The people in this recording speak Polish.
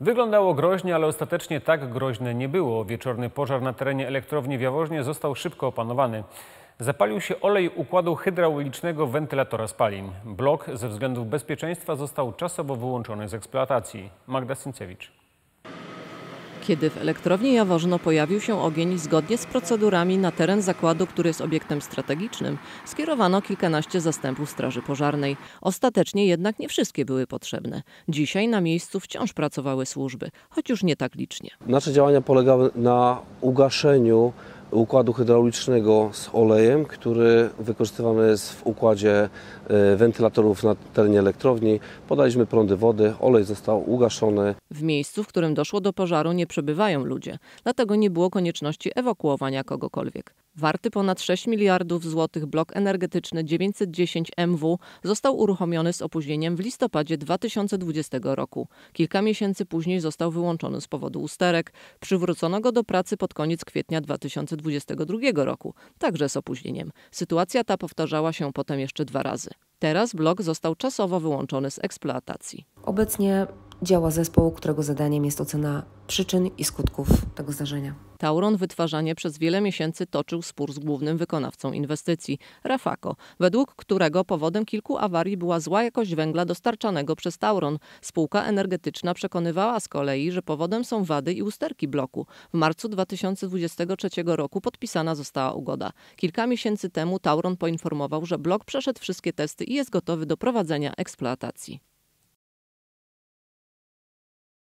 Wyglądało groźnie, ale ostatecznie tak groźne nie było. Wieczorny pożar na terenie elektrowni w Jaworznie został szybko opanowany. Zapalił się olej układu hydraulicznego wentylatora spalin. Blok ze względów bezpieczeństwa został czasowo wyłączony z eksploatacji. Magda Sincewicz kiedy w elektrowni Jaworzno pojawił się ogień, zgodnie z procedurami na teren zakładu, który jest obiektem strategicznym, skierowano kilkanaście zastępów Straży Pożarnej. Ostatecznie jednak nie wszystkie były potrzebne. Dzisiaj na miejscu wciąż pracowały służby, choć już nie tak licznie. Nasze działania polegały na ugaszeniu układu hydraulicznego z olejem, który wykorzystywany jest w układzie e, wentylatorów na terenie elektrowni. Podaliśmy prądy wody, olej został ugaszony. W miejscu, w którym doszło do pożaru, nie przebywają ludzie, dlatego nie było konieczności ewakuowania kogokolwiek. Warty ponad 6 miliardów złotych blok energetyczny 910 MW został uruchomiony z opóźnieniem w listopadzie 2020 roku. Kilka miesięcy później został wyłączony z powodu usterek. Przywrócono go do pracy pod koniec kwietnia 2022 roku, także z opóźnieniem. Sytuacja ta powtarzała się potem jeszcze dwa razy. Teraz blok został czasowo wyłączony z eksploatacji. Obecnie działa zespół, którego zadaniem jest ocena przyczyn i skutków tego zdarzenia. Tauron wytwarzanie przez wiele miesięcy toczył spór z głównym wykonawcą inwestycji, Rafako, według którego powodem kilku awarii była zła jakość węgla dostarczanego przez Tauron. Spółka energetyczna przekonywała z kolei, że powodem są wady i usterki bloku. W marcu 2023 roku podpisana została ugoda. Kilka miesięcy temu Tauron poinformował, że blok przeszedł wszystkie testy i jest gotowy do prowadzenia eksploatacji.